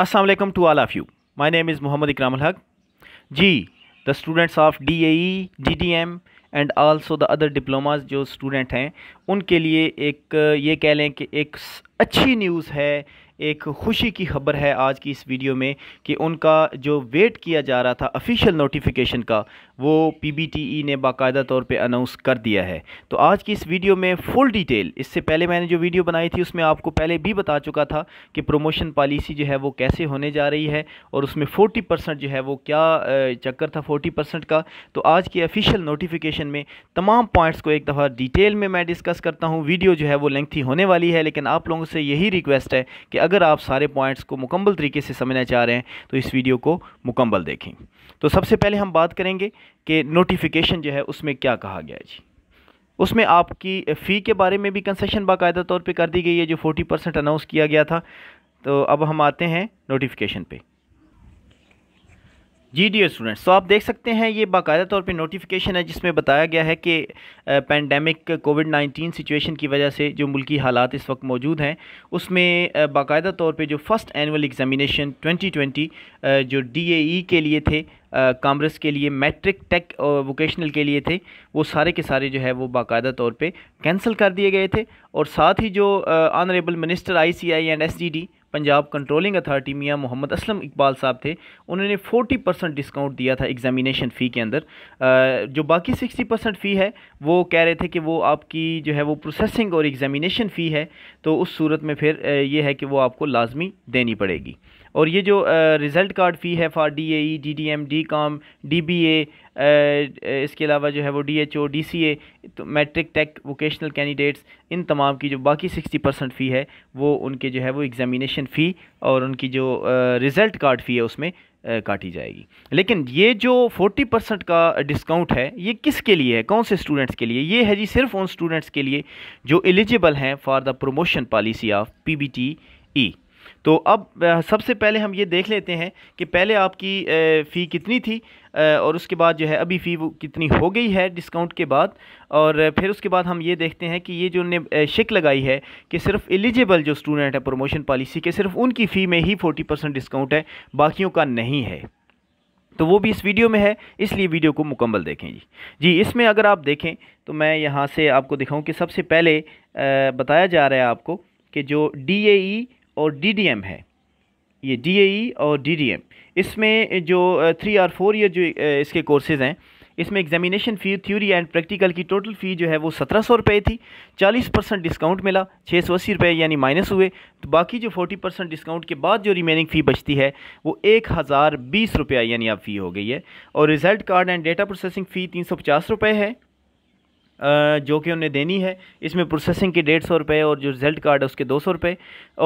अस्सलाम वालेकुम to all of you my name is Mohammad Ikram Haq ji the students of D A D D M and also the other diplomas जो student हैं उनके लिए एक ये कह लें कि एक अच्छी न्यूज़ है एक खुशी की खबर है आज की इस वीडियो में कि उनका जो वेट किया जा रहा था ऑफिशियल नोटिफिकेशन का वो पीबीटीई e ने बाकायदा तौर पे अनाउंस कर दिया है तो आज की इस वीडियो में फुल डिटेल इससे पहले मैंने जो वीडियो बनाई थी उसमें आपको पहले भी बता चुका था कि प्रोमोशन पॉलिसी जो है वो कैसे होने जा रही है और उसमें फ़ोर्टी परसेंट जो है वो क्या चक्कर था फ़ोर्टी परसेंट का तो आज की ऑफिशियल नोटिफिकेशन में तमाम पॉइंट्स को एक दफ़ा डिटेल में मैं डिस्कस करता हूँ वीडियो जो है वो लेंथी होने वाली है लेकिन आप लोगों से यही रिक्वेस्ट है कि अगर अगर आप सारे पॉइंट्स को मुकम्मल तरीके से समझना चाह रहे हैं तो इस वीडियो को मुकम्मल देखें तो सबसे पहले हम बात करेंगे कि नोटिफिकेशन जो है उसमें क्या कहा गया है जी उसमें आपकी फ़ी के बारे में भी कंसेशन बाकायदा तौर पर कर दी गई है जो फ़ोर्टी परसेंट अनाउंस किया गया था तो अब हम आते हैं नोटिफिकेशन पर जी डी स्टूडेंट्स तो आप देख सकते हैं ये बाकायदा तौर पे नोटिफिकेशन है जिसमें बताया गया है कि पेंडेमिक कोविड नाइन्टीन सिचुएशन की वजह से जो मुल्की हालात इस वक्त मौजूद हैं उसमें बाकायदा तौर पे जो फ़र्स्ट एनुअल एग्ज़ामिनेशन 2020 जो डीएई e के लिए थे कामर्स के लिए मैट्रिक टेक और वोकेशनल के लिए थे वो सारे के सारे जो है वो बाकायदा तौर पर कैंसिल कर दिए गए थे और साथ ही जो honourable minister I C I and S D Punjab controlling authority Mian Mohammad Aslam Iqbal साहब थे उन्होंने 40 परसेंट डिस्काउंट दिया था एग्जामिनेशन फ़ी के अंदर जो बाकी 60 परसेंट फ़ी है वो कह रहे थे कि वो आपकी जो है वो प्रोसेसिंग और एग्ज़ामिनेशन फ़ी है तो उस सूरत में फिर ये है कि वो आपको लाजमी देनी पड़ेगी और ये जो रिज़ल्ट कार्ड फ़ी है for D A E D M D com D B A इसके अलावा जो है वो D H O D C A तो मैट्रिक टेक वोकेशनल कैंडिडेट्स इन तमाम की जो बाकी सिक्सटी परसेंट फ़ी है वो उनके जो है वो एग्ज़ामिनेशन फ़ी और उनकी जो रिज़ल्ट कार्ड फ़ी है उसमें काटी जाएगी लेकिन ये जो फोर्टी परसेंट का डिस्काउंट है ये किस के लिए है कौन से स्टूडेंट्स के लिए ये है जी सिर्फ उन स्टूडेंट्स के लिए जो एलिजिबल हैं for the promotion policy of P B T E तो अब सबसे पहले हम ये देख लेते हैं कि पहले आपकी फ़ी कितनी थी और उसके बाद जो है अभी फ़ी वो कितनी हो गई है डिस्काउंट के बाद और फिर उसके बाद हम ये देखते हैं कि ये जो ने शिक लगाई है कि सिर्फ एलिजिबल जो स्टूडेंट है प्रमोशन पॉलिसी के सिर्फ उनकी फ़ी में ही फोर्टी परसेंट डिस्काउंट है बाकियों का नहीं है तो वो भी इस वीडियो में है इसलिए वीडियो को मुकम्मल देखें जी जी इसमें अगर आप देखें तो मैं यहाँ से आपको दिखाऊँ कि सबसे पहले बताया जा रहा है आपको कि जो डी ए और डी है ये डी e और डी इसमें जो थ्री और फोर ईयर जो इसके कोर्सेज़ हैं इसमें examination fee theory and practical की टोटल फ़ी जो है वो सत्रह सौ रुपये थी चालीस परसेंट डिस्काउंट मिला छः सौ अस्सी रुपये यानी माइनस हुए तो बाकी जो फोर्टी परसेंट डिस्काउंट के बाद जो रिमेनिंग फ़ी बचती है वो एक हज़ार बीस रुपया यानी अब फ़ी हो गई है और result card and data processing fee तीन सौ पचास रुपये है जो कि उन्हें देनी है इसमें प्रोसेसिंग की डेढ़ सौ रुपये और जो रिज़ल्ट कार्ड है उसके दो सौ रुपये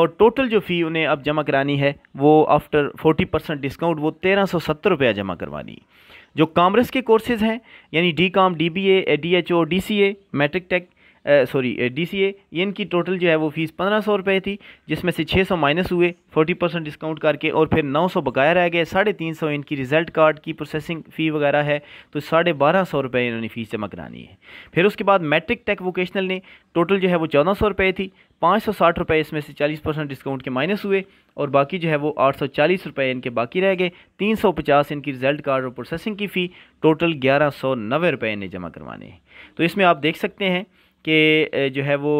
और टोटल जो फ़ी उन्हें अब जमा करानी है वो आफ्टर फोर्टी परसेंट डिस्काउंट वो तेरह सौ सत्तर रुपया जमा करवानी जो कामर्स के कोर्सेज़ हैं यानी D com D B A D H O D C A matric tech sorry D C A इनकी टोटल जो है वो फ़ीस पंद्रह सौ रुपये थी जिसमें से छः सौ माइनस हुए फोर्टी परसेंट डिस्काउंट करके और फिर नौ सौ बकाया रह गए साढ़े तीन सौ इनकी रिज़ल्ट कार्ड की प्रोसेसिंग फ़ी वगैरह है तो साढ़े बारह सौ रुपये इन्होंने फ़ीस जमा करानी है फिर उसके बाद मैट्रिक टेक वोकेशनल ने टोटल जो है वो चौदह सौ रुपये थी पाँच सौ साठ रुपये इसमें से चालीस परसेंट डिस्काउंट के माइनस हुए और बाकी जो है वो आठ सौ चालीस रुपये इनके बाकी रह गए तीन सौ पचास इनकी रिज़ल्ट कार्ड और प्रोसेसिंग की फ़ी टोटल ग्यारह सौ नब्बे रुपये इन्हें जमा करवाने हैं तो इसमें आप देख सकते हैं कि जो है वो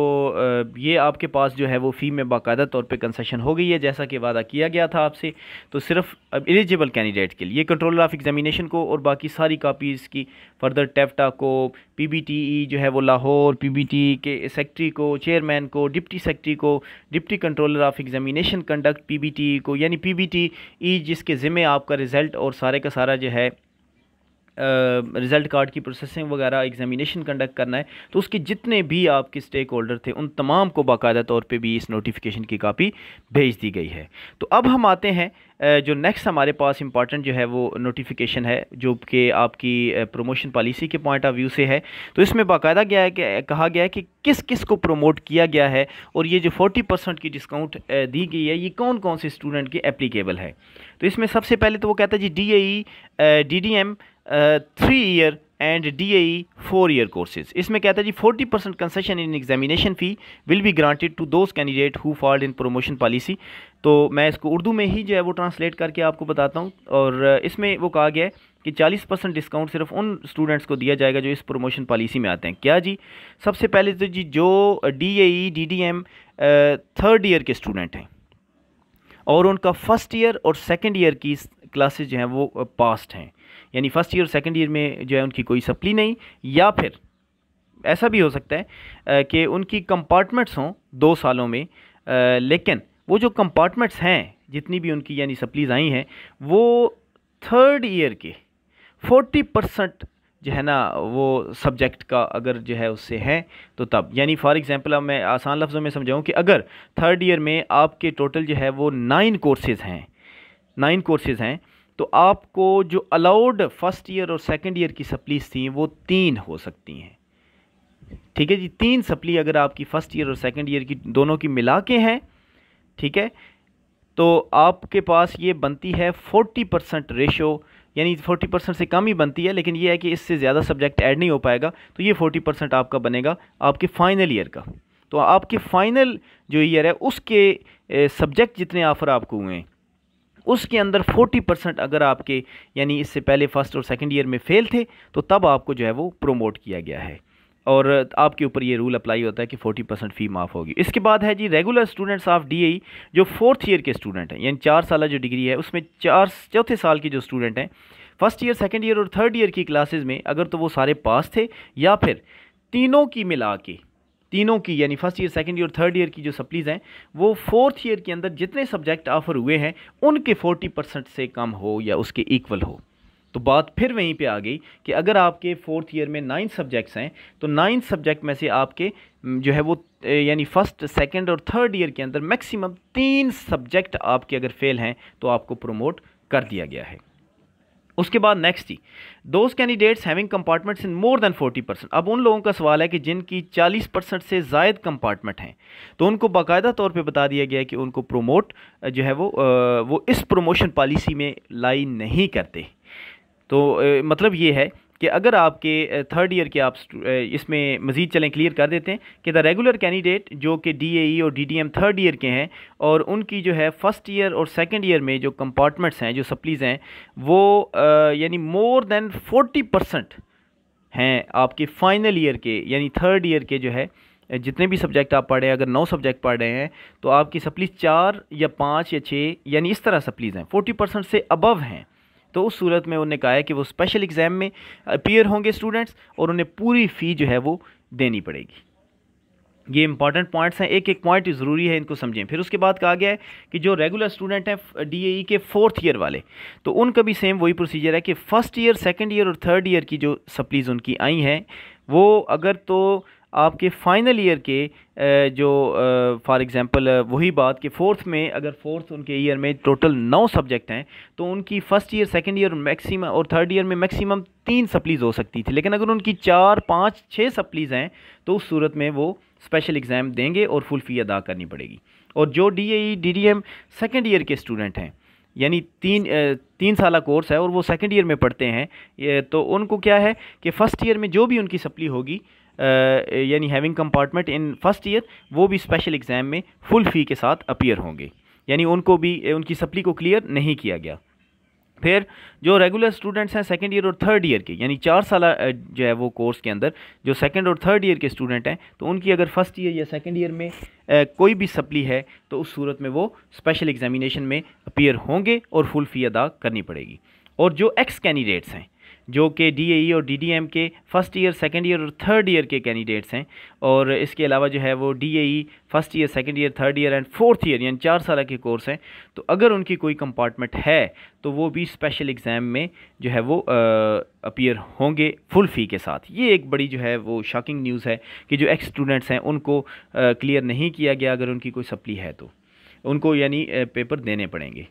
ये आपके पास जो है वो फ़ी में बाकायदा तौर पे कंसेशन हो गई है जैसा कि वादा किया गया था आपसे तो सिर्फ अब एलिजिबल कैंडिडेट के लिए कंट्रोलर ऑफ एग्जामिनेशन को और बाकी सारी कापीज़ की फर्दर टेफ्टा को पीबीटीई e जो है वो लाहौर पीबीटी के सेक्रेटरी को चेयरमैन को डिप्टी सेक्रेटरी को deputy controller of examination conduct E को यानी पीबीटीई e जिसके ज़िम्मे आपका रिज़ल्ट और सारे का सारा जो है रिज़ल्ट कार्ड की प्रोसेसिंग वगैरह एग्जामिनेशन कंडक्ट करना है तो उसके जितने भी आपके स्टेक होल्डर थे उन तमाम को बाकायदा तौर पर भी इस नोटिफिकेशन की कापी भेज दी गई है तो अब हम आते हैं जो नेक्स्ट हमारे पास इंपॉर्टेंट जो है वो नोटिफिकेशन है जो कि आपकी प्रमोशन पॉलिसी के पॉइंट ऑफ व्यू से है तो इसमें बाकायदा गया है कि कहा गया है कि किस किस को प्रमोट किया गया है और ये जो फोर्टी परसेंट की डिस्काउंट दी गई है ये कौन कौन से स्टूडेंट के एप्लीकेबल है तो इसमें सबसे पहले तो वो कहता है जी D A D D M three year and D A four year courses इसमें कहता है जी forty percent concession in examination fee will be granted to those candidate who fold in promotion policy तो मैं इसको उर्दू में ही जो है वो ट्रांसलेट करके आपको बताता हूँ और इसमें वो कहा गया है कि 40 परसेंट डिस्काउंट सिर्फ उन स्टूडेंट्स को दिया जाएगा जो इस प्रोमोशन पॉलिसी में आते हैं क्या जी सबसे पहले तो जी जो D A D D M third year के स्टूडेंट हैं और उनका फर्स्ट ईयर और सेकेंड ईयर की क्लासेज जो हैं वो पास्ट हैं यानी फ़र्स्ट ईयर सेकेंड ईयर में जो है उनकी कोई सप्ली नहीं या फिर ऐसा भी हो सकता है कि उनकी कंपार्टमेंट्स हों दो सालों में लेकिन वो जो कंपार्टमेंट्स हैं जितनी भी उनकी यानी सप्लीज आई हैं वो थर्ड ईयर के फोर्टी परसेंट जो है ना वो सब्जेक्ट का अगर जो है उससे है तो तब यानी फॉर एग्ज़ाम्पल अब मैं आसान लफ्ज़ों में समझाऊँ कि अगर थर्ड ईयर में आपके टोटल जो है वो नाइन कोर्सेज़ हैं नाइन कोर्सेज़ हैं तो आपको जो अलाउड फर्स्ट ईयर और सेकेंड ईयर की सप्लीज थी वो तीन हो सकती हैं ठीक है जी तीन सप्ली अगर आपकी फ़र्स्ट ईयर और सेकेंड ईयर की दोनों की मिला के हैं ठीक है तो आपके पास ये बनती है फोर्टी परसेंट रेशो यानी फोर्टी परसेंट से कम ही बनती है लेकिन ये है कि इससे ज़्यादा सब्जेक्ट ऐड नहीं हो पाएगा तो ये फोर्टी परसेंट आपका बनेगा आपके फ़ाइनल ईयर का तो आपके फ़ाइनल जो ईयर है उसके सब्जेक्ट जितने ऑफ़र आपको हुए हैं उसके अंदर 40 परसेंट अगर आपके यानी इससे पहले फ़र्स्ट और सेकेंड ईयर में फेल थे तो तब आपको जो है वो प्रोमोट किया गया है और आपके ऊपर ये रूल अप्लाई होता है कि 40 परसेंट फ़ी माफ़ होगी इसके बाद है जी रेगुलर स्टूडेंट्स ऑफ डी जो फोर्थ ईयर के स्टूडेंट हैं यानी चार साल जो डिग्री है उसमें चार चौथे साल के जो स्टूडेंट हैं फर्स्ट ईयर सेकेंड ईयर और थर्ड ईयर की क्लासेज में अगर तो वो सारे पास थे या फिर तीनों की मिला के तीनों की यानी first year second year third year की जो सप्लीज़ हैं वो फोर्थ ईयर के अंदर जितने सब्जेक्ट ऑफर हुए हैं उनके फोर्टी परसेंट से कम हो या उसके इक्वल हो तो बात फिर वहीं पे आ गई कि अगर आपके फोर्थ ईयर में नाइन सब्जेक्ट्स हैं तो नाइन सब्जेक्ट में से आपके जो है वो यानी फ़र्स्ट सेकेंड और थर्ड ईयर के अंदर मैक्सिमम तीन सब्जेक्ट आपके अगर फेल हैं तो आपको प्रमोट कर दिया गया है उसके बाद नेक्स्ट ही those candidates having compartments in more than 40 percent अब उन लोगों का सवाल है कि जिनकी 40 परसेंट से जायद कंपार्टमेंट हैं तो उनको बाकायदा तौर पे बता दिया गया है कि उनको प्रोमोट जो है वो वो इस प्रोमोशन पॉलिसी में लाई नहीं करते तो मतलब ये है कि अगर आपके थर्ड ईयर के आप इसमें मज़ीद चलें क्लियर कर देते हैं कि द रेगुलर कैंडिडेट जो कि डी ए e और D D M third year के हैं और उनकी जो है फ़र्स्ट ईयर और सेकेंड ईयर में जो कंपार्टमेंट्स हैं जो सप्लीज़ हैं वो यानी मोर दैन फोर्टी परसेंट हैं आपके फ़ाइनल ईयर के यानी थर्ड ईयर के जो है जितने भी सब्जेक्ट आप पढ़ रहे हैं अगर नौ सब्जेक्ट पढ़ रहे हैं तो आपकी सप्लीज चार या पाँच या छः यानी इस तरह सप्लीज़ हैं फोर्टी परसेंट से अबव हैं तो उस सूरत में उन्होंने कहा है कि वो स्पेशल एग्ज़ाम में अपियर होंगे स्टूडेंट्स और उन्हें पूरी फ़ी जो है वो देनी पड़ेगी ये इंपॉर्टेंट पॉइंट्स हैं एक एक पॉइंट ज़रूरी है इनको समझें फिर उसके बाद कहा गया है कि जो रेगुलर स्टूडेंट हैं डी e के फोर्थ ईयर वाले तो उनका भी सेम वही प्रोसीजर है कि फ़र्स्ट ईयर सेकेंड ईयर और थर्ड ईयर की जो सप्लीज़ उनकी आई हैं वो अगर तो आपके फ़ाइनल ईयर के जो फॉर एग्ज़ाम्पल वही बात कि फोर्थ में अगर फोर्थ उनके ईयर में टोटल नौ सब्जेक्ट हैं तो उनकी first year second year maximum और थर्ड ईयर में मैक्सिमम तीन सप्लीज़ हो सकती थी लेकिन अगर उनकी चार पाँच छः सप्लीज़ हैं तो उस सूरत में वो स्पेशल एग्ज़ाम देंगे और फुल फ़ी अदा करनी पड़ेगी और जो D A D D M second year के स्टूडेंट हैं यानी तीन तीन साल कोर्स है और वो सेकेंड ईयर में पढ़ते हैं तो उनको क्या है कि फ़र्स्ट ईयर में जो भी उनकी सप्ली होगी यानी having compartment in first year वो भी स्पेशल एग्ज़ाम में फुल फ़ी के साथ अपीयर होंगे यानी उनको भी उनकी सप्ली को क्लियर नहीं किया गया फिर जो रेगुलर स्टूडेंट्स हैं सेकेंड ईयर और थर्ड ईयर के यानी चार साल जो है वो कोर्स के अंदर जो सेकेंड और थर्ड ईयर के स्टूडेंट हैं तो उनकी अगर फर्स्ट ईयर या सेकेंड ईयर में कोई भी सप्ली है तो उस सूरत में वो स्पेशल एग्जामिनेशन में अपीयर होंगे और फुल फ़ी अदा करनी पड़ेगी और जो एक्स कैंडिडेट्स हैं जो कि डी e और डी के फ़र्स्ट ईयर सेकेंड ईयर और थर्ड ईयर के कैंडिडेट्स हैं और इसके अलावा जो है वो D first year second year third year and fourth year यानी चार साल के कोर्स हैं तो अगर उनकी कोई कंपार्टमेंट है तो वो भी स्पेशल एग्ज़ाम में जो है वो अपीयर होंगे फुल फ़ी के साथ ये एक बड़ी जो है वो शॉकिंग न्यूज़ है कि जो एक्स स्टूडेंट्स हैं उनको क्लियर नहीं किया गया अगर उनकी कोई सप्ली है तो उनको यानी पेपर देने पड़ेंगे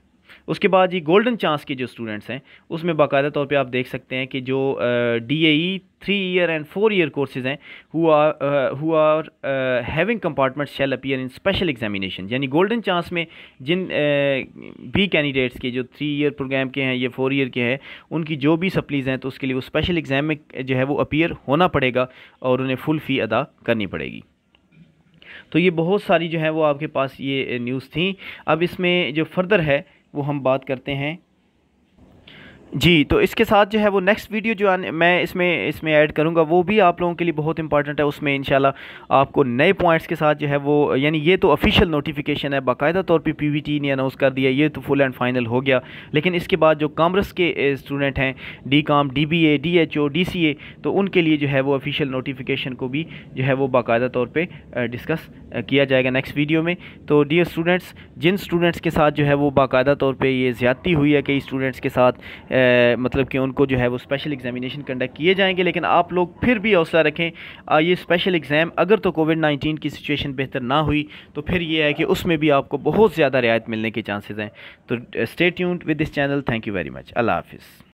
उसके बाद ये गोल्डन चांस के जो स्टूडेंट्स हैं उसमें बाकायदा तौर पे आप देख सकते हैं कि जो D A three year and four year courses हैं who are having compartment shall appear in special examination यानी गोल्डन चांस में जिन uh, भी कैंडिडेट्स के जो थ्री ईयर प्रोग्राम के हैं या फोर ईयर के हैं उनकी जो भी सप्लीज़ हैं तो उसके लिए वो स्पेशल एग्ज़ाम में जो है वो अपीयर होना पड़ेगा और उन्हें फुल फ़ी अदा करनी पड़ेगी तो ये बहुत सारी जो है वो आपके पास ये न्यूज़ थी अब इसमें जो फर्दर है वो हम बात करते हैं जी तो इसके साथ जो है वो नेक्स्ट वीडियो जो आने मैं इसमें इसमें ऐड करूँगा वो भी आप लोगों के लिए बहुत इंपॉर्टेंट है उसमें इंशाल्लाह आपको नए पॉइंट्स के साथ जो है वो यानी ये तो ऑफिशियल नोटिफिकेशन है बाकायदा तौर पे पीवीटी ने अनाउंस कर दिया ये तो फुल एंड फाइनल हो गया लेकिन इसके बाद जो कॉमर्स के स्टूडेंट हैं D com D B A D H O D C A तो उनके लिए जो है वो ऑफिशियल नोटिफिकेशन को भी जो है वो बाकायदा तौर पर डिस्कस किया जाएगा नेक्स्ट वीडियो में तो डी स्टूडेंट्स जिन स्टूडेंट्स के साथ जो है वो बाकायदा तौर पर ये ज़्यादती हुई है कई स्टूडेंट्स के साथ मतलब कि उनको जो है वो स्पेशल एग्जामिनेशन कंडक्ट किए जाएंगे लेकिन आप लोग फिर भी हौसला रखें आ, ये स्पेशल एग्ज़ाम अगर तो कोविड नाइन्टीन की सिचुएशन बेहतर ना हुई तो फिर ये है कि उसमें भी आपको बहुत ज़्यादा रियायत मिलने के चांसेज़ हैं तो स्टे यून with this channel thank you very much अल्लाह हाफिज़